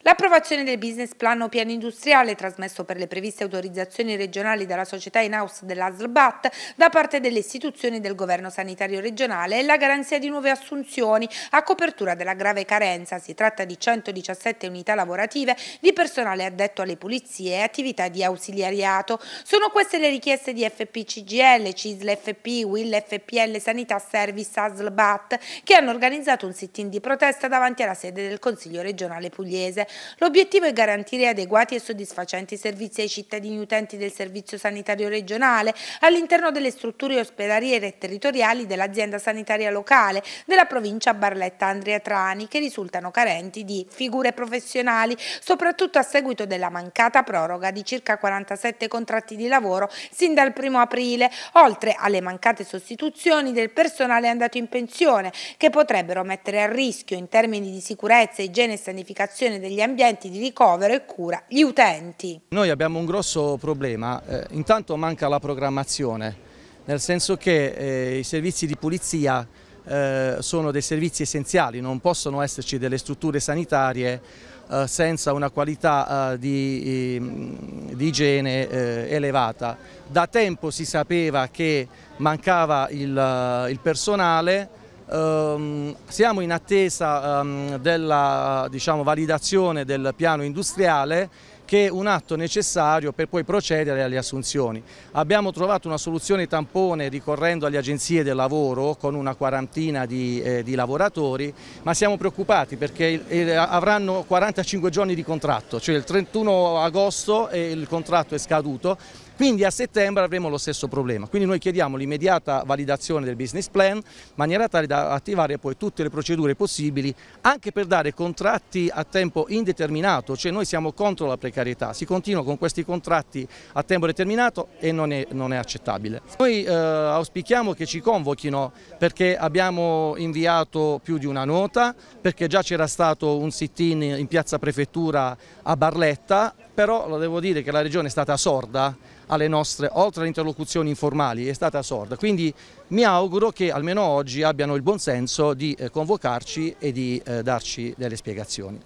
L'approvazione del business plan o piano industriale trasmesso per le previste autorizzazioni regionali dalla società in house dell'ASLBAT da parte delle istituzioni del governo sanitario regionale e la garanzia di nuove assunzioni a copertura della grave carenza. Si tratta di 117 unità lavorative di personale addetto alle pulizie e attività di ausiliariato. Sono queste le richieste di FPCGL, CISL FP, WIL FPL Sanità Service ASLBAT che hanno organizzato un sit-in di protesta davanti alla sede del Consiglio regionale pugliese. L'obiettivo è garantire adeguati e soddisfacenti servizi ai cittadini utenti del Servizio Sanitario Regionale all'interno delle strutture ospedaliere e territoriali dell'azienda sanitaria locale della provincia Barletta Andria Trani che risultano carenti di figure professionali, soprattutto a seguito della mancata proroga di circa 47 contratti di lavoro sin dal 1 aprile, oltre alle mancate sostituzioni del personale andato in pensione che potrebbero mettere a rischio in termini di sicurezza, igiene e sanificazione degli negli ambienti di ricovero e cura gli utenti. Noi abbiamo un grosso problema, eh, intanto manca la programmazione, nel senso che eh, i servizi di pulizia eh, sono dei servizi essenziali, non possono esserci delle strutture sanitarie eh, senza una qualità eh, di, di, igiene eh, elevata. Da tempo si sapeva che mancava il, eh, il personale, Ehm, siamo in attesa ehm, della diciamo, validazione del piano industriale che è un atto necessario per poi procedere alle assunzioni. Abbiamo trovato una soluzione tampone ricorrendo alle agenzie del lavoro con una quarantina di, eh, di lavoratori, ma siamo preoccupati perché eh, avranno 45 giorni di contratto, cioè il 31 agosto eh, il contratto è scaduto quindi a settembre avremo lo stesso problema. Quindi noi chiediamo l'immediata validazione del business plan in maniera tale da attivare poi tutte le procedure possibili anche per dare contratti a tempo indeterminato, cioè noi siamo contro la precarietà precarietà. Si continua con questi contratti a tempo determinato e non è, non è accettabile. Noi eh, auspichiamo che ci convochino perché abbiamo inviato più di una nota, perché già c'era stato un sit-in in piazza prefettura a Barletta, però lo devo dire che la Regione è stata sorda alle nostre, oltre alle interlocuzioni informali, è stata sorda. Quindi mi auguro che almeno oggi abbiano il buon senso di eh, convocarci e di eh, darci delle spiegazioni.